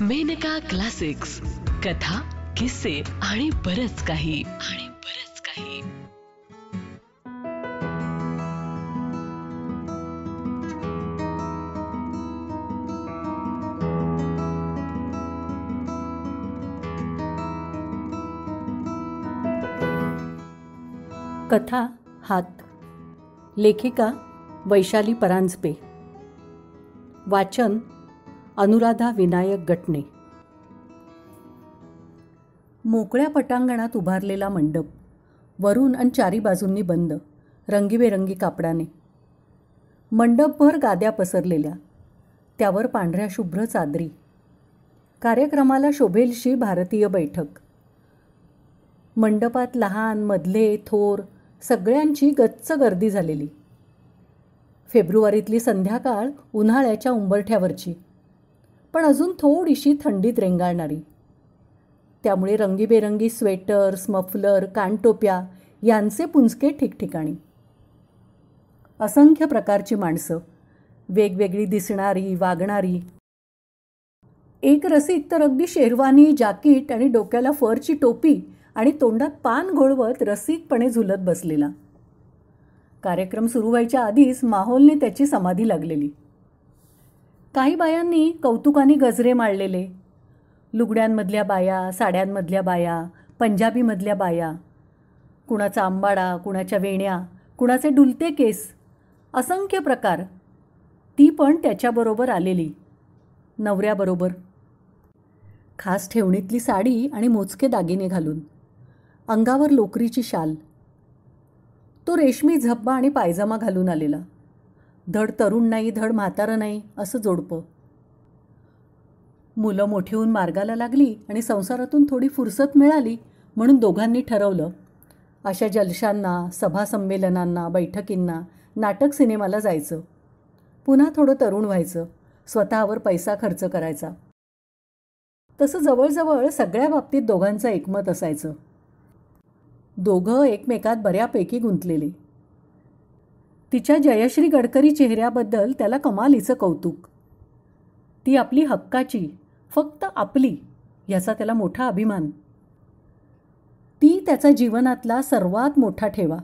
Maneka classics कथा किस्से आणि बरच काही आणि बरच काही कथा हात लेखिका वैशाली परांजपे वाचन अनुराधा विनायक गटणे मोकळ्या पटांगणात उभारलेला मंडप वरून आणि चारी बाजूंनी बंद रंगीबेरंगी कापडाने मंडपभर गाद्या पसरलेल्या त्यावर पांढऱ्या शुभ्र चादरी कार्यक्रमाला शोभेलशी भारतीय बैठक मंडपात लहान मधले थोर सगळ्यांची गच्च गर्दी झालेली फेब्रुवारीतली संध्याकाळ उन्हाळ्याच्या उंबरठ्यावरची पण अजून थोडीशी थंडीत रेंगाळणारी त्यामुळे रंगीबेरंगी स्वेटर्स मफलर कानटोप्या यांचे पुंजके ठिकठिकाणी असंख्य प्रकारची माणसं वेगवेगळी दिसणारी वागणारी एक रसिक तर अगदी शेरवानी जाकीट आणि डोक्याला फरची टोपी आणि तोंडात पान घोळवत रसिकपणे झुलत बसलेला कार्यक्रम सुरू व्हायच्या आधीच माहोलने त्याची समाधी लागलेली काही बायांनी कौतुकाने गजरे माळलेले लुगड्यांमधल्या बाया साड्यांमधल्या बाया पंजाबीमधल्या बाया कुणाचा आंबाडा कुणाच्या वेण्या कुणाचे डुलते केस असंख्य प्रकार ती पण त्याच्याबरोबर आलेली नवऱ्याबरोबर खास ठेवणीतली साडी आणि मोजके दागिने घालून अंगावर लोकरीची शाल तो रेशमी झब्बा आणि पायजमा घालून आलेला धड तरुण नाही धड म्हातारं नाही असं जोडपं मुलं मोठी होऊन मार्गाला लागली आणि संसारातून थोडी फुरसत मिळाली म्हणून दोघांनी ठरवलं अशा जलशांना सभासंमेलनांना बैठकींना नाटक सिनेमाला जायचं पुन्हा थोडं तरुण व्हायचं स्वतःवर पैसा खर्च करायचा तसं जवळजवळ सगळ्या बाबतीत दोघांचं एकमत असायचं दोघं एकमेकात बऱ्यापैकी गुंतलेली तिच्या जयश्री गडकरी चेहऱ्याबद्दल त्याला कमालीचं कौतुक ती आपली हक्काची फक्त आपली याचा त्याला मोठा अभिमान ती त्याचा जीवनातला सर्वात मोठा ठेवा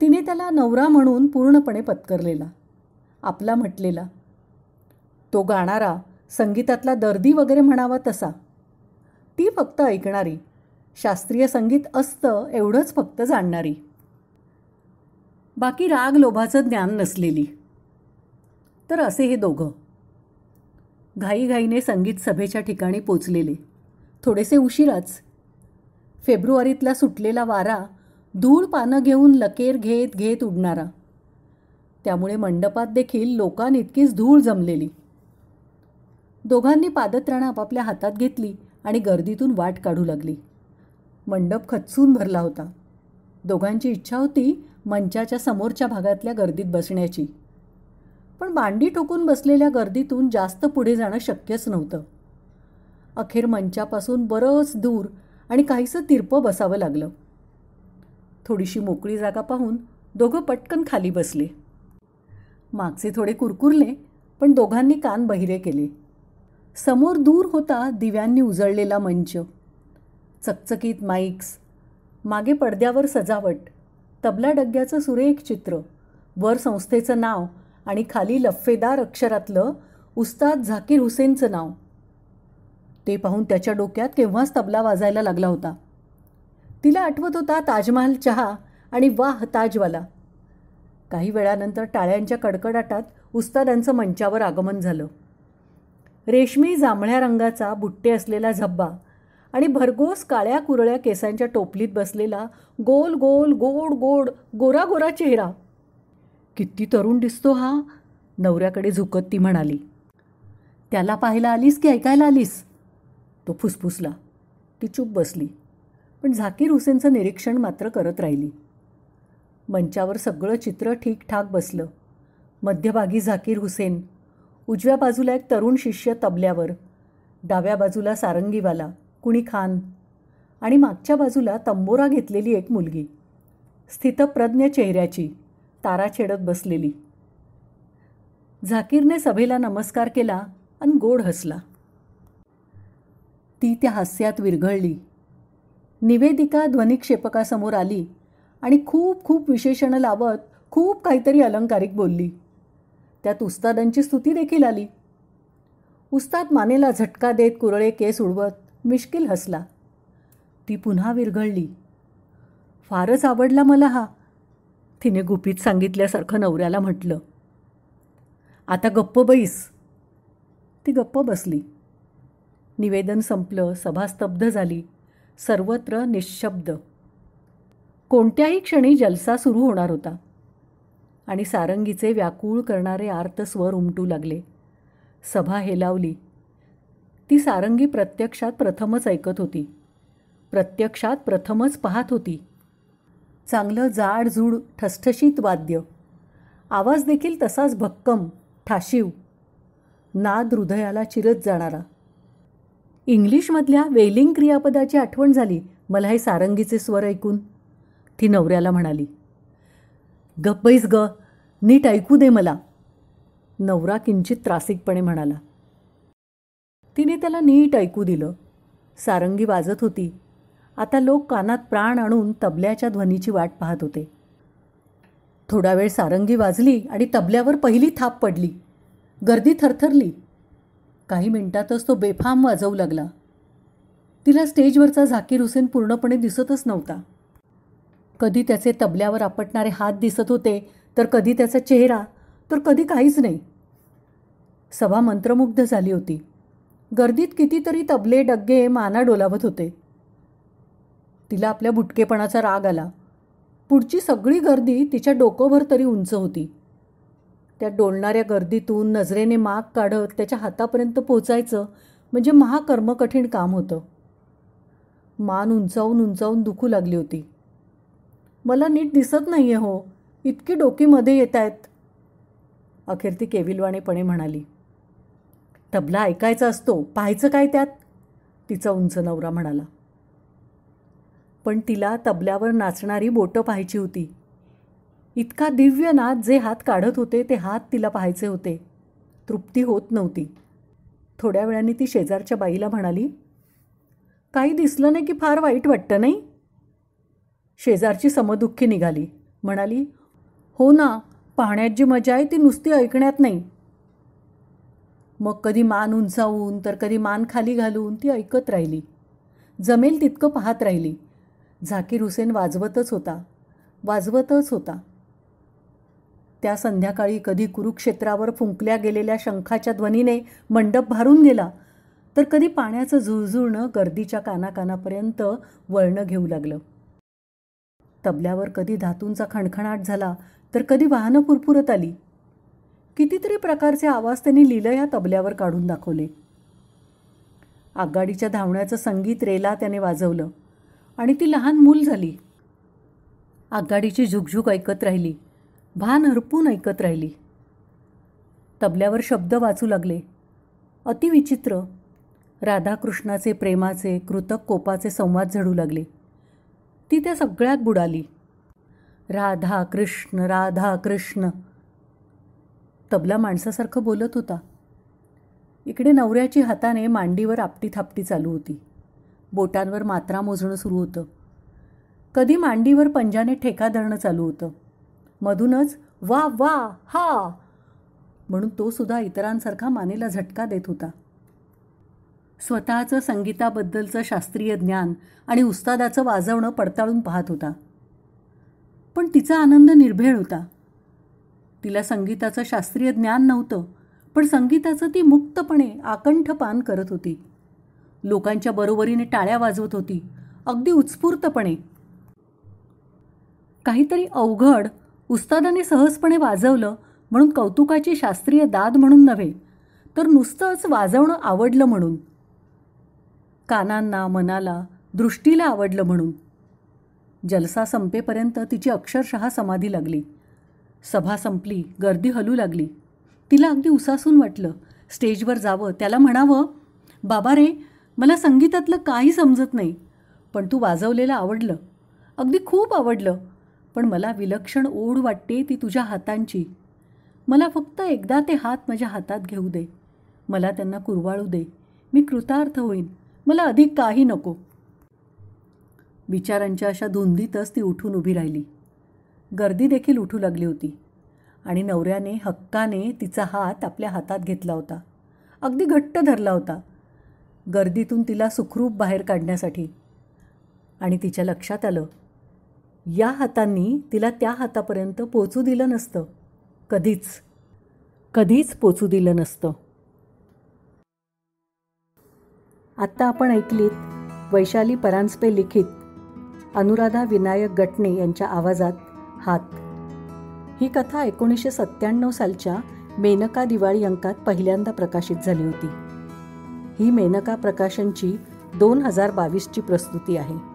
तिने त्याला नवरा म्हणून पूर्णपणे पत्करलेला आपला म्हटलेला तो गाणारा संगीतातला दर्दी वगैरे म्हणावा तसा ती फक्त ऐकणारी शास्त्रीय संगीत असतं एवढंच फक्त जाणणारी बाकी राग लोभाचं ज्ञान नसलेली तर असे हे दोघं घाईघाईने संगीत सभेच्या ठिकाणी पोचलेले थोडेसे उशिराच फेब्रुवारीतला सुटलेला वारा धूळ पानं घेऊन लकेर घेत घेत उडणारा त्यामुळे मंडपात देखील लोकांइतकीच धूळ जमलेली दोघांनी पादत्राणं आपापल्या हातात घेतली आणि गर्दीतून वाट काढू लागली मंडप खचून भरला होता दोघांची इच्छा होती मंचाच्या समोरच्या भागातल्या गर्दीत बसण्याची पण मांडी ठोकून बसलेल्या गर्दीतून जास्त पुढे जाणं शक्यच नव्हतं अखेर मंचापासून बरंच दूर आणि काहीसं तिरपं बसावं लागलं थोडीशी मोकळी जागा पाहून दोघं पटकन खाली बसले मागचे थोडे कुरकुरले पण दोघांनी कान बहिरे केले समोर दूर होता दिव्यांनी उजळलेला मंच चकचकीत माईक्स मागे पडद्यावर सजावट तबला डग्ग्याचं सुरेख चित्र वर संस्थेचं नाव आणि खाली लफ्फेदार अक्षरातलं उस्ताद झाकीर हुसेनचं नाव ते पाहून त्याच्या डोक्यात केव्हाच तबला वाजायला लागला होता तिला आठवत होता ताजमहाल चहा आणि वाह ताजवाला काही वेळानंतर टाळ्यांच्या कडकडाटात उस्तादांचं मंचावर आगमन झालं रेशमी जांभळ्या रंगाचा बुट्टे असलेला झब्बा आणि भरघोस काळ्या कुरळ्या केसांच्या टोपलीत बसलेला गोल गोल गोड गोड गोरा गोरा चेहरा किती तरुण दिसतो हा नवऱ्याकडे झुकत ती म्हणाली त्याला पाहायला आलीस की ऐकायला आलीस तो फुसफुसला ती चूप बसली पण झाकीर हुसेनचं निरीक्षण मात्र करत राहिली मंचावर सगळं चित्र ठीकठाक बसलं मध्यभागी झाकीर हुसेन उजव्या बाजूला एक तरुण शिष्य तबल्यावर डाव्या बाजूला सारंगीवाला कुणी खान आणि मागच्या बाजूला तंबोरा घेतलेली एक मुलगी स्थितप्रज्ञ चेहऱ्याची तारा छेडत बसलेली झाकीरने सभेला नमस्कार केला आणि गोड हसला ती त्या हास्यात विरघळली निवेदिका ध्वनिक्षेपकासमोर आली आणि खूप खूप विशेषणं लावत खूप काहीतरी अलंकारिक बोलली त्यात उस्तादांची स्तुती देखील आली उस्ताद मानेला झटका देत कुरळे केस उडवत मिश्किल हसला ती पुन्हा विरघळली फारच आवडला मला हा तिने गुपित सांगितल्यासारखं नवऱ्याला म्हटलं आता गप्प बैस ती गप्प बसली निवेदन संपलं सभा स्तब्ध झाली सर्वत्र निशब्द कोणत्याही क्षणी जलसा सुरू होणार होता आणि सारंगीचे व्याकुळ करणारे स्वर उमटू लागले सभा हेलावली ती सारंगी प्रत्यक्षात प्रथमच ऐकत होती प्रत्यक्षात प्रथमच पाहत होती चांगलं झूड ठसठशीत वाद्य आवाज देखील तसाच भक्कम ठाशीव नाद हृदयाला चिरत जाणारा इंग्लिशमधल्या वेलिंग क्रियापदाची आठवण झाली मला हे सारंगीचे स्वर ऐकून ती नवऱ्याला म्हणाली गप्पैस ग नीट ऐकू दे मला नवरा किंचित त्रासिकपणे म्हणाला तिने त्याला नीट ऐकू दिलं सारंगी वाजत होती आता लोक कानात प्राण आणून तबल्याच्या ध्वनीची वाट पाहत होते थोडा वेळ सारंगी वाजली आणि तबल्यावर पहिली थाप पडली गर्दी थरथरली काही मिनिटातच तो बेफाम वाजवू लागला तिला स्टेजवरचा झाकीर हुसेन पूर्णपणे दिसतच नव्हता कधी त्याचे तबल्यावर आपटणारे हात दिसत होते तर कधी त्याचा चेहरा तर कधी काहीच नाही सभा मंत्रमुग्ध झाली होती गर्दीत कितीतरी तबले डग्गे माना डोलावत होते तिला आपल्या बुटकेपणाचा राग आला पुढची सगळी गर्दी तिच्या डोकोभर तरी उंच होती त्या डोलणाऱ्या गर्दीतून नजरेने माग काढत त्याच्या हातापर्यंत पोचायचं म्हणजे महाकर्मकठीण काम होतं मान उंचावून उंचावून दुखू लागली होती मला नीट दिसत नाही आहे हो इतकी डोकीमध्ये येत आहेत अखेर ती केविलवाणेपणे म्हणाली तबला ऐकायचा असतो पाहायचं काय त्यात तिचा उंच नवरा म्हणाला पण तिला तबल्यावर नाचणारी बोटं पाहायची होती इतका दिव्य नाच जे हात काढत होते ते हात तिला पाहायचे होते तृप्ती होत नव्हती थोड्या वेळाने ती शेजारच्या बाईला म्हणाली काही दिसलं नाही की फार वाईट वाटतं नाही शेजारची समदुःखी निघाली म्हणाली हो ना पाहण्यात जी मजा आहे ती नुसती ऐकण्यात नाही मग कधी मान उंचावून तर कधी मान खाली घालून ती ऐकत राहिली जमेल तितकं पाहत राहिली झाकीर हुसेन वाजवतच होता वाजवतच होता त्या संध्याकाळी कधी कुरुक्षेत्रावर फुंकल्या गेलेल्या शंखाच्या ध्वनीने मंडप भारून गेला तर कधी पाण्याचं झुळझुळणं गर्दीच्या कानाकानापर्यंत वळणं घेऊ लागलं तबल्यावर कधी धातूंचा खणखणाट झाला तर कधी वाहनं पुरपुरत आली कितीतरी प्रकारचे आवाज त्यांनी लिलं या तबल्यावर काढून दाखवले आगगाडीच्या धावण्याचं संगीत रेला त्याने वाजवलं आणि ती लहान मूल झाली आगगाडीची झुकझुक ऐकत राहिली भान हरपून ऐकत राहिली तबल्यावर शब्द वाचू लागले अतिविचित्र राधाकृष्णाचे प्रेमाचे कृतक कोपाचे संवाद झडू लागले ती त्या सगळ्यात बुडाली राधा कृष्ण राधा कृष्ण तबला माणसासारखं बोलत होता इकडे नवऱ्याची हाताने मांडीवर आपटी थापटी चालू होती बोटांवर मात्रा मोजणं सुरू होतं कधी मांडीवर पंजाने ठेका धरणं चालू होतं मधूनच वा वा हा म्हणून तो सुद्धा इतरांसारखा मानेला झटका देत होता स्वतःचं संगीताबद्दलचं शास्त्रीय ज्ञान आणि उस्तादाचं वाजवणं पडताळून पाहत होता पण तिचा आनंद निर्भेळ होता तिला संगीताचं शास्त्रीय ज्ञान नव्हतं पण संगीताचं ती मुक्तपणे आकंठ पान करत होती लोकांच्या बरोबरीने टाळ्या वाजवत होती अगदी उत्स्फूर्तपणे काहीतरी अवघड उस्तादाने सहजपणे वाजवलं म्हणून कौतुकाची शास्त्रीय दाद म्हणून नव्हे तर नुसतंच वाजवणं आवडलं म्हणून कानांना मनाला दृष्टीला आवडलं म्हणून जलसा संपेपर्यंत तिची अक्षरशः समाधी लागली सभा संपली गर्दी हलू लागली तिला अगदी उसासून वाटलं स्टेजवर जावं त्याला म्हणावं बाबा रे मला संगीतातलं काही समजत नाही पण तू वाजवलेलं आवडलं अगदी खूप आवडलं पण मला विलक्षण ओढ वाटते ती तुझ्या हातांची मला फक्त एकदा ते हात माझ्या हातात घेऊ दे मला त्यांना कुरवाळू दे मी कृतार्थ होईन मला अधिक काही नको विचारांच्या अशा धुंदीतच ती उठून उभी राहिली गर्दी देखील उठू लागली होती आणि नवऱ्याने हक्काने तिचा हात आपल्या हातात घेतला होता अगदी घट्ट धरला होता गर्दीतून तिला सुखरूप बाहेर काढण्यासाठी आणि तिच्या लक्षात आलं या हातांनी तिला त्या हातापर्यंत पोचू दिलं नसतं कधीच कधीच पोचू दिलं नसतं आत्ता आपण ऐकलीत वैशाली परांजपे लिखित अनुराधा विनायक गटणे यांच्या आवाजात हात ही कथा एकोणीसशे सत्त्याण्णव सालच्या मेनका दिवाळी अंकात पहिल्यांदा प्रकाशित झाली होती ही मेनका प्रकाशनची दोन हजार बावीसची प्रस्तुती आहे